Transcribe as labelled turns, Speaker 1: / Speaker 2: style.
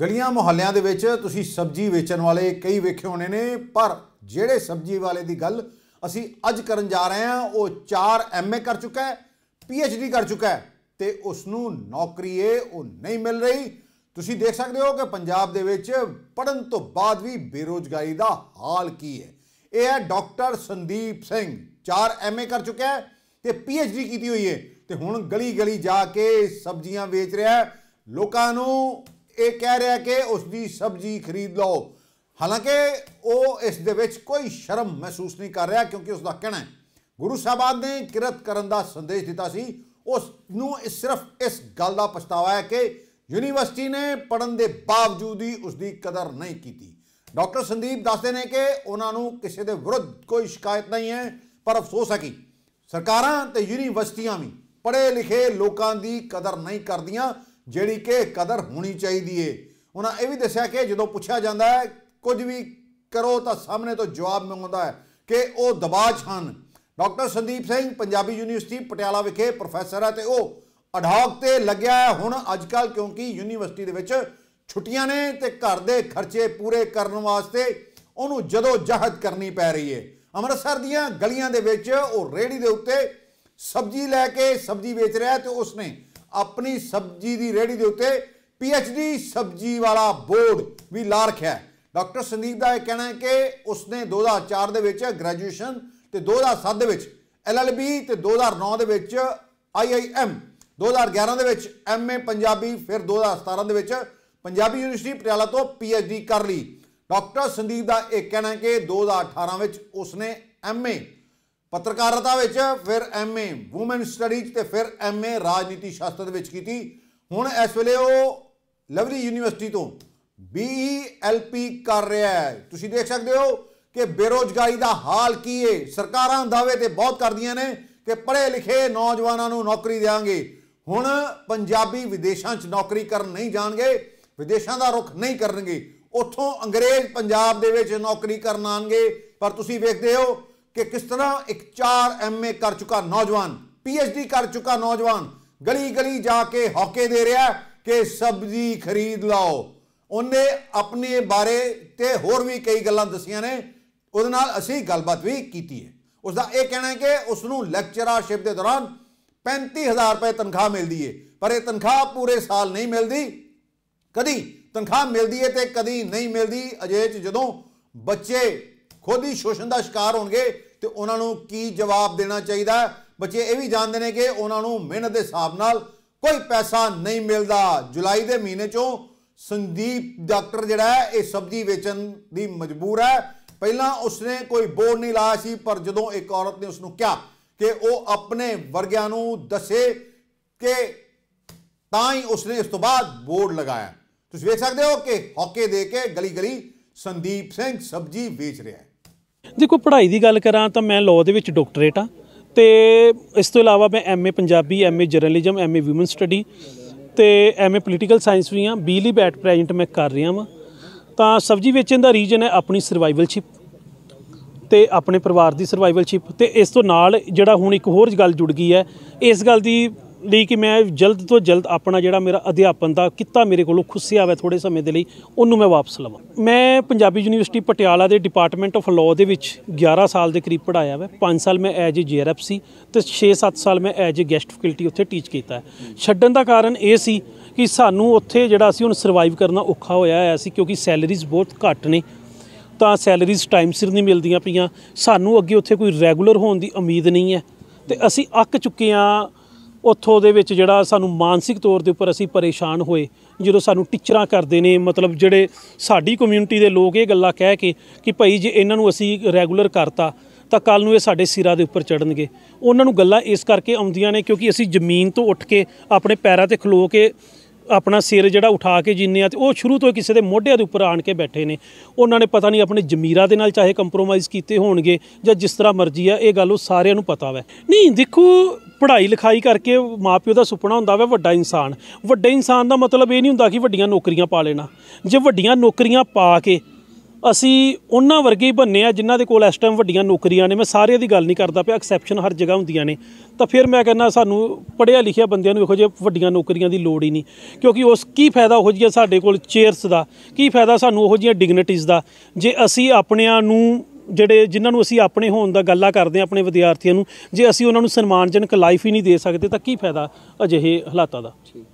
Speaker 1: ਗਲੀਆਂ ਮੁਹੱਲਿਆਂ ਦੇ ਵਿੱਚ ਤੁਸੀਂ ਸਬਜ਼ੀ ਵੇਚਣ ਵਾਲੇ ਕਈ ਵੇਖੇ ਹੋਣੇ ਨੇ ਪਰ ਜਿਹੜੇ ਸਬਜ਼ੀ ਵਾਲੇ ਦੀ ਗੱਲ ਅਸੀਂ ਅੱਜ ਕਰਨ ਜਾ ਰਹੇ ਹਾਂ ਉਹ 4 ਐਮਏ ਕਰ ਚੁੱਕਾ ਹੈ ਪੀਐਚਡੀ ਕਰ ਚੁੱਕਾ ਹੈ ਤੇ ਉਸ ਨੂੰ ਨੌਕਰੀ ਏ ਉਹ ਨਹੀਂ ਮਿਲ ਰਹੀ ਤੁਸੀਂ ਦੇਖ ਸਕਦੇ ਹੋ ਕਿ ਪੰਜਾਬ ਦੇ ਵਿੱਚ ਪੜਨ ਤੋਂ ਬਾਅਦ ਵੀ ਬੇਰੋਜ਼ਗਾਰੀ ਦਾ ਹਾਲ ਕੀ ਹੈ ਇਹ ਹੈ ਡਾਕਟਰ ਸੰਦੀਪ ਸਿੰਘ 4 ਐਮਏ ਕਰ ਚੁੱਕਾ ਹੈ ਤੇ ਪੀਐਚਡੀ ਕੀਤੀ ਹੋਈ ਹੈ ਤੇ ਹੁਣ ਗਲੀ ਗਲੀ ਜਾ ਕੇ ਸਬਜ਼ੀਆਂ ਵੇਚ ਰਿਹਾ ਹੈ ਲੋਕਾਂ ਨੂੰ ਇਹ ਕਹਿ ਰਿਹਾ ਕਿ ਉਸ ਦੀ ਸਬਜ਼ੀ ਖਰੀਦ ਲਓ ਹਾਲਾਂਕਿ ਉਹ ਇਸ ਦੇ ਵਿੱਚ ਕੋਈ ਸ਼ਰਮ ਮਹਿਸੂਸ ਨਹੀਂ ਕਰ ਰਿਹਾ ਕਿਉਂਕਿ ਉਸ ਦਾ ਕਹਿਣਾ ਹੈ ਗੁਰੂ ਸਾਹਿਬਾਨ ਨੇ ਕਿਰਤ ਕਰਨ ਦਾ ਸੰਦੇਸ਼ ਦਿੱਤਾ ਸੀ ਉਸ ਨੂੰ ਸਿਰਫ ਇਸ ਗੱਲ ਦਾ ਪਛਤਾਵਾ ਹੈ ਕਿ ਯੂਨੀਵਰਸਿਟੀ ਨੇ ਪੜਨ ਦੇ ਬਾਵਜੂਦ ਹੀ ਉਸ ਦੀ ਕਦਰ ਨਹੀਂ ਕੀਤੀ ਡਾਕਟਰ ਸੰਦੀਪ ਦੱਸਦੇ ਨੇ ਕਿ ਉਹਨਾਂ ਨੂੰ ਕਿਸੇ ਦੇ ਵਿਰੁੱਧ ਕੋਈ ਸ਼ਿਕਾਇਤ ਨਹੀਂ ਹੈ ਪਰ ਅਫਸੋਸ ਹੈ ਕਿ ਸਰਕਾਰਾਂ ਤੇ ਯੂਨੀਵਰਸਿਟੀਆਂ ਵੀ ਪੜ੍ਹੇ ਲਿਖੇ ਲੋਕਾਂ ਦੀ ਕਦਰ ਨਹੀਂ ਕਰਦੀਆਂ ਜਿਹੜੀ ਕਿ ਕਦਰ ਹੋਣੀ ਚਾਹੀਦੀ ਏ ਉਹਨਾਂ ਇਹ ਵੀ ਦੱਸਿਆ ਕਿ ਜਦੋਂ ਪੁੱਛਿਆ ਜਾਂਦਾ ਹੈ ਕੁਝ ਵੀ ਕਰੋ ਤਾਂ ਸਾਹਮਣੇ ਤੋਂ ਜਵਾਬ ਮੰਗਦਾ ਹੈ ਕਿ ਉਹ ਦਬਾਅ ਹਨ ਡਾਕਟਰ ਸੰਦੀਪ ਸਿੰਘ ਪੰਜਾਬੀ ਯੂਨੀਵਰਸਿਟੀ ਪਟਿਆਲਾ ਵਿਖੇ ਪ੍ਰੋਫੈਸਰ ਹੈ ਤੇ ਉਹ ਅਡਾਕ ਤੇ ਲੱਗਿਆ ਹੈ ਹੁਣ ਅੱਜਕੱਲ ਕਿਉਂਕਿ ਯੂਨੀਵਰਸਿਟੀ ਦੇ ਵਿੱਚ ਛੁੱਟੀਆਂ ਨੇ ਤੇ ਘਰ ਦੇ ਖਰਚੇ ਪੂਰੇ ਕਰਨ ਵਾਸਤੇ ਉਹਨੂੰ ਜਦੋਂ ਜਹਦ ਕਰਨੀ ਪੈ ਰਹੀ ਏ ਅੰਮ੍ਰਿਤਸਰ ਦੀਆਂ ਗਲੀਆਂ ਦੇ ਵਿੱਚ ਉਹ ਰੇੜੀ ਦੇ ਉੱਤੇ ਸਬਜ਼ੀ ਲੈ ਕੇ ਸਬਜ਼ੀ ਵੇਚ ਰਿਹਾ ਤੇ ਉਸਨੇ ਆਪਣੀ ਸਬਜੀ ਦੀ ਰੇੜੀ ਦੇ ਉੱਤੇ ਪੀਐਚਡੀ ਸਬਜੀ ਵਾਲਾ ਬੋਰਡ ਵੀ ਲਾ ਰੱਖਿਆ ਡਾਕਟਰ ਸੰਦੀਪ ਦਾ ਇਹ ਕਹਿਣਾ ਹੈ ਕਿ ਉਸਨੇ 2004 ਦੇ ਵਿੱਚ ਗ੍ਰੈਜੂਏਸ਼ਨ ਤੇ 2007 ਦੇ ਵਿੱਚ ਐਲਐਲਬੀ ਤੇ 2009 ਦੇ ਵਿੱਚ ਆਈਆਈਐਮ 2011 ਦੇ ਵਿੱਚ ਐਮਏ ਪੰਜਾਬੀ ਫਿਰ 2017 ਦੇ ਵਿੱਚ ਪੰਜਾਬੀ ਯੂਨੀਵਰਸਿਟੀ ਪਟਿਆਲਾ ਤੋਂ ਪੀਐਚਡੀ ਕਰ ਲਈ ਡਾਕਟਰ ਸੰਦੀਪ ਦਾ ਇਹ ਕਹਿਣਾ ਹੈ ਕਿ 2018 ਵਿੱਚ ਉਸਨੇ ਐਮਏ ਪੱਤਰਕਾਰਤਾ ਵਿੱਚ ਫਿਰ ਐਮਏ ਔਮਨ ਸਟੱਡੀਜ਼ ਤੇ ਫਿਰ ਐਮਏ ਰਾਜਨੀਤੀ ਸ਼ਾਸਤਰ ਦੇ ਵਿੱਚ ਕੀਤੀ ਹੁਣ ਇਸ ਵੇਲੇ ਉਹ ਲਵਲੀ ਯੂਨੀਵਰਸਿਟੀ ਤੋਂ ਬੀਐਲਪੀ ਕਰ ਰਿਹਾ ਹੈ ਤੁਸੀਂ ਦੇਖ ਸਕਦੇ ਹੋ ਕਿ ਬੇਰੋਜ਼ਗਾਰੀ ਦਾ ਹਾਲ ਕੀ ਹੈ ਸਰਕਾਰਾਂ ਦਾਅਵੇ ਤੇ ਬਹੁਤ ਕਰਦੀਆਂ ਨੇ ਕਿ ਪੜ੍ਹੇ ਲਿਖੇ ਨੌਜਵਾਨਾਂ ਨੂੰ ਨੌਕਰੀ ਦੇਵਾਂਗੇ ਹੁਣ ਪੰਜਾਬੀ ਵਿਦੇਸ਼ਾਂ 'ਚ ਨੌਕਰੀ ਕਰਨ ਨਹੀਂ ਜਾਣਗੇ ਵਿਦੇਸ਼ਾਂ ਦਾ ਰੁਖ ਨਹੀਂ ਕਰਨਗੇ ਉੱਥੋਂ ਅੰਗਰੇਜ਼ ਪੰਜਾਬ ਦੇ ਵਿੱਚ ਨੌਕਰੀ ਕਰਨ ਆਣਗੇ ਪਰ ਤੁਸੀਂ ਵੇਖਦੇ ਹੋ ਕਿ ਕਿਸ ਤਰ੍ਹਾਂ ਇੱਕ 4 ਐਮਏ ਕਰ ਚੁੱਕਾ ਨੌਜਵਾਨ ਪੀਐਚਡੀ ਕਰ ਚੁੱਕਾ ਨੌਜਵਾਨ ਗਲੀ ਗਲੀ ਜਾ ਕੇ ਹੌਕੇ ਦੇ ਰਿਹਾ ਕਿ ਸਬਜ਼ੀ ਖਰੀਦ ਲਾਓ ਉਹਨੇ ਆਪਣੇ ਬਾਰੇ ਤੇ ਹੋਰ ਵੀ ਕਈ ਗੱਲਾਂ ਦਸੀਆਂ ਨੇ ਉਹਦੇ ਨਾਲ ਅਸੀਂ ਗੱਲਬਾਤ ਵੀ ਕੀਤੀ ਹੈ ਉਸ ਦਾ ਇਹ ਕਹਿਣਾ ਹੈ ਕਿ ਉਸ ਨੂੰ ਲੈਕਚਰਰਸ਼ਿਪ ਦੇ ਦੌਰਾਨ 35000 ਰੁਪਏ ਤਨਖਾਹ ਮਿਲਦੀ ਹੈ ਪਰ ਇਹ ਤਨਖਾਹ ਪੂਰੇ ਸਾਲ ਨਹੀਂ ਮਿਲਦੀ ਕਦੀ ਤਨਖਾਹ ਮਿਲਦੀ ਹੈ ਤੇ ਕਦੀ ਨਹੀਂ ਮਿਲਦੀ ਅਜੇ ਜਦੋਂ ਬੱਚੇ ਖੁਦ ਹੀ ਸ਼ੋਸ਼ਣ ਦਾ ਸ਼ਿਕਾਰ ਹੋਣਗੇ ਤੇ ਉਹਨਾਂ ਨੂੰ ਕੀ ਜਵਾਬ ਦੇਣਾ ਚਾਹੀਦਾ ਬੱਚੇ ਇਹ ਵੀ ਜਾਣਦੇ ਨੇ ਕਿ ਉਹਨਾਂ ਨੂੰ ਮਿਹਨਤ ਦੇ ਹਿਸਾਬ ਨਾਲ ਕੋਈ ਪੈਸਾ ਨਹੀਂ ਮਿਲਦਾ ਜੁਲਾਈ ਦੇ ਮਹੀਨੇ ਚੋਂ ਸੰਦੀਪ ਡਾਕਟਰ ਜਿਹੜਾ ਹੈ ਇਹ ਸਬਜ਼ੀ ਵੇਚਣ ਦੀ ਮਜਬੂਰ ਹੈ ਪਹਿਲਾਂ ਉਸਨੇ ਕੋਈ ਬੋਰਡ ਨਹੀਂ ਲਾਇਆ ਸੀ ਪਰ ਜਦੋਂ ਇੱਕ ਔਰਤ ਨੇ ਉਸ ਨੂੰ ਕਿਹਾ ਕਿ ਉਹ ਆਪਣੇ ਵਰਗਿਆਂ ਨੂੰ ਦੱਸੇ ਕਿ ਤਾਂ ਹੀ ਉਸਨੇ ਇਸ ਤੋਂ ਬਾਅਦ ਬੋਰਡ ਲਗਾਇਆ ਤੁਸੀਂ ਵੇਖ ਸਕਦੇ ਹੋ ਕਿ ਹੌਕੇ ਦੇ ਕੇ ਗਲੀ ਗਲੀ ਸੰਦੀਪ ਸਿੰਘ ਸਬਜ਼ੀ ਵੇਚ ਰਿਹਾ ਹੈ
Speaker 2: ਦੇਖੋ ਪੜ੍ਹਾਈ ਦੀ ਗੱਲ ਕਰਾਂ ਤਾਂ ਮੈਂ ਲਾਅ ਦੇ ਵਿੱਚ ਡਾਕਟਰੇਟ ਆ ਤੇ ਇਸ ਤੋਂ ਇਲਾਵਾ ਮੈਂ MA Punjabi MA journalism MA woman study ਤੇ ਐਮਏ ਪੋਲੀਟੀਕਲ ਸਾਇੰਸ ਵੀ ਆ ਬੀਲੀ ਬੈਟ ਪ੍ਰੈਜ਼ੈਂਟ ਮੈਂ ਕਰ ਰਿਹਾ ਵਾਂ ਤਾਂ ਸਬਜ਼ੀ ਵੇਚਣ ਦਾ ਰੀਜਨ ਹੈ ਆਪਣੀ ਸਰਵਾਈਵਲ ਸ਼ਿਪ ਤੇ ਆਪਣੇ ਪਰਿਵਾਰ ਦੀ ਸਰਵਾਈਵਲ ਸ਼ਿਪ ਤੇ ਇਸ ਤੋਂ ਨਾਲ ਜਿਹੜਾ ਹੁਣ ਇੱਕ ਹੋਰ ਗੱਲ ਜੁੜ ਗਈ ਹੈ ਇਸ ਗੱਲ ਦੀ ਲਈ ਕਿ ਮੈਂ ਜਲਦ ਤੋਂ ਜਲਦ ਆਪਣਾ ਜਿਹੜਾ ਮੇਰਾ ਅਧਿਆਪਨ ਦਾ ਕਿੱਤਾ ਮੇਰੇ ਕੋਲੋਂ ਖੁੱਸਿਆ ਆਵੇ ਥੋੜੇ ਸਮੇਂ ਦੇ ਲਈ ਉਹਨੂੰ ਮੈਂ ਵਾਪਸ ਲਵਾਂ ਮੈਂ ਪੰਜਾਬੀ ਯੂਨੀਵਰਸਿਟੀ ਪਟਿਆਲਾ ਦੇ ਡਿਪਾਰਟਮੈਂਟ ਆਫ ਲਾਅ ਦੇ ਵਿੱਚ 11 ਸਾਲ ਦੇ ਕਰੀਬ ਪੜਾਇਆ ਵੈ 5 ਸਾਲ ਮੈਂ ਐਜ ਜੀਆਰਐਫ ਸੀ ਤੇ 6-7 ਸਾਲ ਮੈਂ ਐਜ ਗੈਸਟ ਫੈਕਲਟੀ ਉੱਥੇ ਟੀਚ ਕੀਤਾ ਹੈ ਛੱਡਣ ਦਾ ਕਾਰਨ ਇਹ ਸੀ ਕਿ ਸਾਨੂੰ ਉੱਥੇ ਜਿਹੜਾ ਸੀ ਹੁਣ ਸਰਵਾਈਵ ਕਰਨਾ ਔਖਾ ਹੋਇਆ ਹੈ ਸੀ ਕਿਉਂਕਿ ਸੈਲਰੀਜ਼ ਬਹੁਤ ਘੱਟ ਨੇ ਤਾਂ ਸੈਲਰੀਜ਼ ਟਾਈਮ ਸਿਰ ਨਹੀਂ ਮਿਲਦੀਆਂ ਪਈਆਂ ਸਾਨੂੰ ਅੱਗੇ ਉੱਥੇ ਕੋਈ ਰੈਗੂਲਰ ਹੋਣ ਦੀ ਉਮੀਦ ਨਹੀਂ ਹੈ ਤੇ ਅਸੀਂ ਅੱਕ ਚੁੱਕੇ ਆ ਉੱਥੋਂ ਦੇ ਵਿੱਚ ਜਿਹੜਾ ਸਾਨੂੰ ਮਾਨਸਿਕ ਤੌਰ ਦੇ ਉੱਪਰ ਅਸੀਂ ਪਰੇਸ਼ਾਨ ਹੋਏ ਜਦੋਂ ਸਾਨੂੰ ਟੀਚਰਾਂ ਕਰਦੇ ਨੇ ਮਤਲਬ ਜਿਹੜੇ ਸਾਡੀ ਕਮਿਊਨਿਟੀ ਦੇ ਲੋਕ ਇਹ ਗੱਲਾਂ ਕਹਿ ਕੇ ਕਿ ਭਾਈ ਜੇ ਇਹਨਾਂ ਨੂੰ ਅਸੀਂ ਰੈਗੂਲਰ ਕਰਤਾ ਤਾਂ ਕੱਲ ਨੂੰ ਇਹ ਸਾਡੇ ਸਿਰਾਂ ਦੇ ਉੱਪਰ ਚੜਨਗੇ ਉਹਨਾਂ ਨੂੰ ਗੱਲਾਂ ਇਸ ਕਰਕੇ ਆਉਂਦੀਆਂ ਨੇ ਕਿਉਂਕਿ ਅਸੀਂ ਜ਼ਮੀਨ ਤੋਂ ਉੱਠ ਕੇ ਆਪਣੇ ਪੈਰਾਂ ਤੇ ਖਲੋ ਕੇ ਆਪਣਾ ਸਿਰ ਜਿਹੜਾ ਉਠਾ ਕੇ ਜਿੰਨੇ ਆ ਤੇ ਉਹ ਸ਼ੁਰੂ ਤੋਂ ਕਿਸੇ ਦੇ ਮੋਢਿਆਂ ਦੇ ਉੱਪਰ ਆਣ ਕੇ ਬੈਠੇ ਨੇ ਉਹਨਾਂ ਨੇ ਪਤਾ ਨਹੀਂ ਆਪਣੇ ਜ਼ਮੀਰਾਂ ਦੇ ਨਾਲ ਚਾਹੇ ਕੰਪਰੋਮਾਈਜ਼ ਕੀਤੇ ਹੋਣਗੇ ਜਾਂ ਜਿਸ ਤਰ੍ਹਾਂ ਮਰਜ਼ੀ ਆ ਇਹ ਗੱਲ ਉਹ ਸਾਰਿਆਂ ਨੂੰ ਪਤਾ ਵੈ ਨਹੀਂ ਦੇਖੋ ਪੜ੍ਹਾਈ ਲਿਖਾਈ ਕਰਕੇ ਮਾਪਿਓ ਦਾ ਸੁਪਨਾ ਹੁੰਦਾ ਵਾ ਵੱਡਾ ਇਨਸਾਨ ਵੱਡੇ ਇਨਸਾਨ ਦਾ ਮਤਲਬ ਇਹ ਨਹੀਂ ਹੁੰਦਾ ਕਿ ਵੱਡੀਆਂ ਨੌਕਰੀਆਂ ਪਾ ਲੈਣਾ ਜੇ ਵੱਡੀਆਂ ਨੌਕਰੀਆਂ ਪਾ ਕੇ ਅਸੀਂ ਉਹਨਾਂ ਵਰਗੇ ਹੀ ਬੰਨੇ ਆ ਜਿਨ੍ਹਾਂ ਦੇ ਕੋਲ ਇਸ ਟਾਈਮ ਵੱਡੀਆਂ ਨੌਕਰੀਆਂ ਨੇ ਮੈਂ ਸਾਰਿਆਂ ਦੀ ਗੱਲ ਨਹੀਂ ਕਰਦਾ ਪਿਆ ਐਕਸੈਪਸ਼ਨ ਹਰ ਜਗ੍ਹਾ ਹੁੰਦੀਆਂ ਨੇ ਤਾਂ ਫਿਰ ਮੈਂ ਕਹਿੰਦਾ ਸਾਨੂੰ ਪੜ੍ਹਿਆ ਲਿਖਿਆ ਬੰਦਿਆਂ ਨੂੰ ਇਹੋ ਜਿਹੇ ਵੱਡੀਆਂ ਨੌਕਰੀਆਂ ਦੀ ਲੋੜ ਹੀ ਨਹੀਂ ਕਿਉਂਕਿ ਉਸ ਕੀ ਫਾਇਦਾ ਉਹ ਜੀਆ ਸਾਡੇ ਕੋਲ ਚੇਅਰਸ ਦਾ ਕੀ ਫਾਇਦਾ ਸਾਨੂੰ ਉਹ ਜਿਹੀਆਂ ਡਿਗਨਿਟੀਜ਼ ਦਾ ਜੇ ਅਸੀਂ ਆਪਣਿਆਂ ਨੂੰ ਜਿਹੜੇ ਜਿਨ੍ਹਾਂ ਨੂੰ ਅਸੀਂ ਆਪਣੇ ਹੋਣ ਦਾ ਗੱਲਾਂ ਕਰਦੇ ਆ ਆਪਣੇ ਵਿਦਿਆਰਥੀਆਂ ਨੂੰ ਜੇ ਅਸੀਂ ਉਹਨਾਂ ਨੂੰ ਸਨਮਾਨਜਨਕ ਲਾਈਫ ਹੀ ਨਹੀਂ ਦੇ ਸਕਦੇ ਤਾਂ ਕੀ ਫਾਇਦਾ ਅਜਿਹੇ ਹਾਲਾਤਾਂ ਦਾ